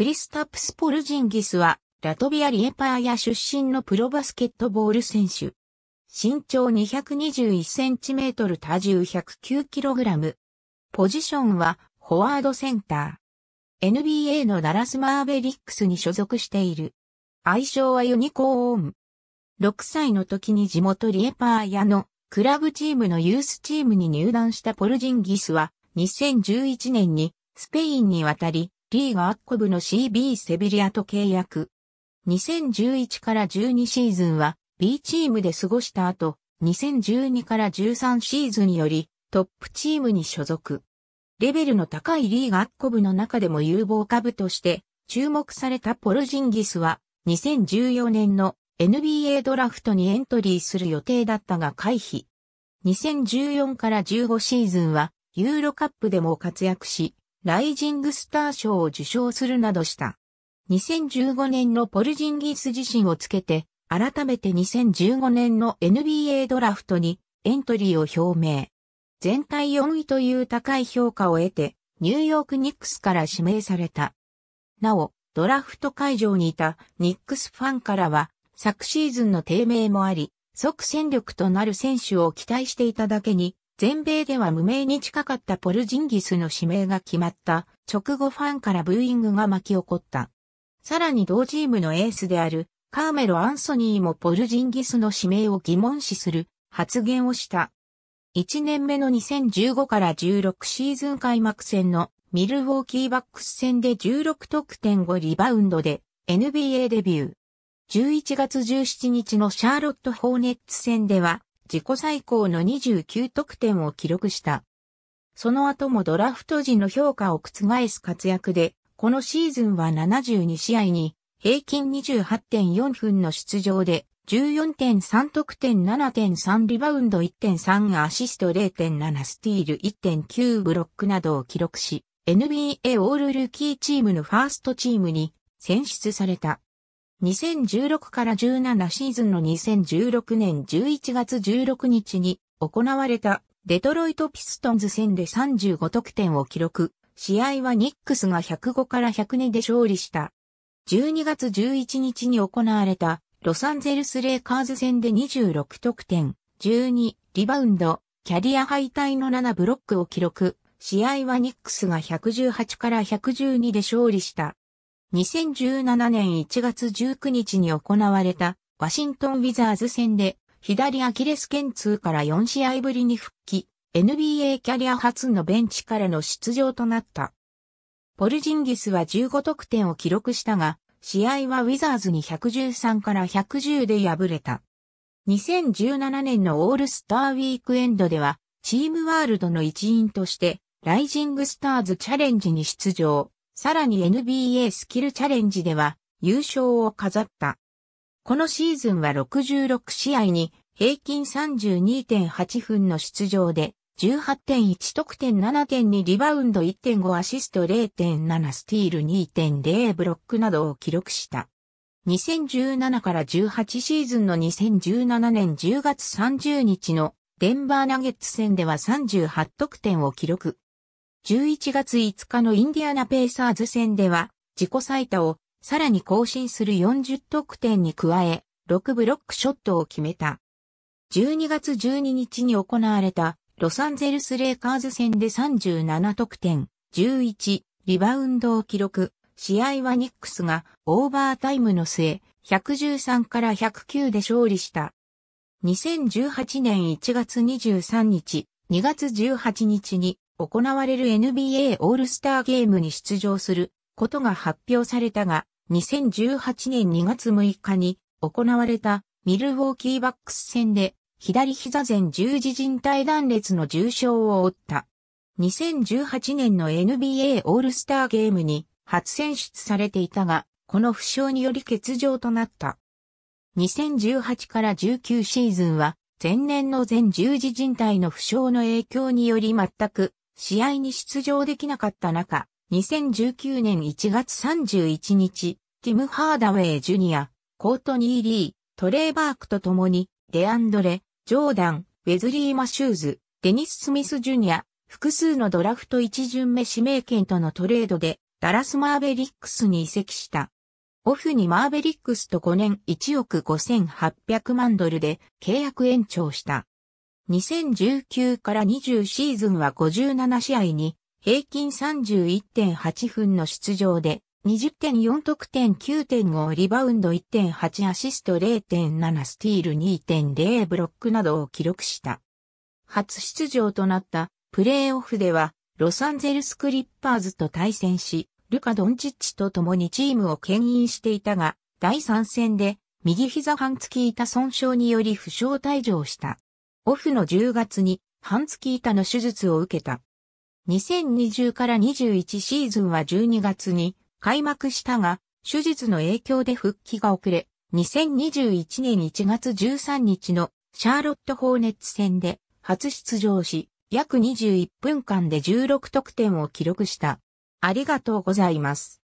クリスタプス・ポルジンギスは、ラトビア・リエパーヤ出身のプロバスケットボール選手。身長2 2 1トル多重1 0 9ラム。ポジションは、フォワードセンター。NBA のダラスマーベリックスに所属している。愛称はユニコーン。6歳の時に地元リエパーヤのクラブチームのユースチームに入団したポルジンギスは2011年にスペインに渡りリーガアッコブの CB セビリアと契約。2011から12シーズンは B チームで過ごした後、2012から13シーズンよりトップチームに所属。レベルの高いリーガアッコブの中でも有望株として注目されたポルジンギスは2014年の NBA ドラフトにエントリーする予定だったが回避。2014から15シーズンはユーロカップでも活躍し、ライジングスター賞を受賞するなどした。2015年のポルジンギス自身をつけて、改めて2015年の NBA ドラフトにエントリーを表明。全体4位という高い評価を得て、ニューヨークニックスから指名された。なお、ドラフト会場にいたニックスファンからは、昨シーズンの低迷もあり、即戦力となる選手を期待していただけに、全米では無名に近かったポルジンギスの指名が決まった直後ファンからブーイングが巻き起こった。さらに同チームのエースであるカーメロ・アンソニーもポルジンギスの指名を疑問視する発言をした。1年目の2015から16シーズン開幕戦のミルウォーキーバックス戦で16得点5リバウンドで NBA デビュー。11月17日のシャーロット・ホーネッツ戦では自己最高の29得点を記録した。その後もドラフト時の評価を覆す活躍で、このシーズンは72試合に平均28.4分の出場で、14.3得点7.3リバウンド1.3アシスト0.7スティール1.9ブロックなどを記録し、NBA オールルーキーチームのファーストチームに選出された。2016から17シーズンの2016年11月16日に行われたデトロイトピストンズ戦で35得点を記録。試合はニックスが105から102で勝利した。12月11日に行われたロサンゼルスレイカーズ戦で26得点、12リバウンド、キャリア敗退の7ブロックを記録。試合はニックスが118から112で勝利した。2017年1月19日に行われたワシントンウィザーズ戦で左アキレス腱痛から4試合ぶりに復帰、NBA キャリア初のベンチからの出場となった。ポルジンギスは15得点を記録したが、試合はウィザーズに113から110で敗れた。2017年のオールスターウィークエンドでは、チームワールドの一員として、ライジングスターズチャレンジに出場。さらに NBA スキルチャレンジでは優勝を飾った。このシーズンは66試合に平均32.8分の出場で18.1得点7.2リバウンド1.5アシスト0.7スティール2.0ブロックなどを記録した。2017から18シーズンの2017年10月30日のデンバーナゲッツ戦では38得点を記録。11月5日のインディアナペイサーズ戦では、自己最多をさらに更新する40得点に加え、6ブロックショットを決めた。12月12日に行われたロサンゼルスレイカーズ戦で37得点、11リバウンドを記録。試合はニックスがオーバータイムの末、113から109で勝利した。2018年1月23日、2月18日に行われる NBA オールスターゲームに出場することが発表されたが、2018年2月6日に行われたミルウォーキーバックス戦で左膝前十字靭帯断裂の重傷を負った。2018年の NBA オールスターゲームに初選出されていたが、この負傷により欠場となった。2018から19シーズンは前年の全十字靭帯の負傷の影響により全く試合に出場できなかった中、2019年1月31日、ティム・ハーダウェイ・ジュニア、コートニー・リー、トレーバークと共に、デアンドレ、ジョーダン、ウェズリー・マシューズ、デニス・スミス・ジュニア、複数のドラフト1巡目指名権とのトレードで、ダラス・マーベリックスに移籍した。オフにマーベリックスと5年1億5800万ドルで契約延長した。2019から20シーズンは57試合に平均31.8分の出場で20.4得点9.5リバウンド1.8アシスト0.7スティール2.0ブロックなどを記録した。初出場となったプレーオフではロサンゼルスクリッパーズと対戦し、ルカ・ドンチッチと共にチームを牽引していたが、第3戦で右膝半付き板損傷により負傷退場した。オフの10月に半月板の手術を受けた。2020から21シーズンは12月に開幕したが、手術の影響で復帰が遅れ、2021年1月13日のシャーロット・ホーネッツ戦で初出場し、約21分間で16得点を記録した。ありがとうございます。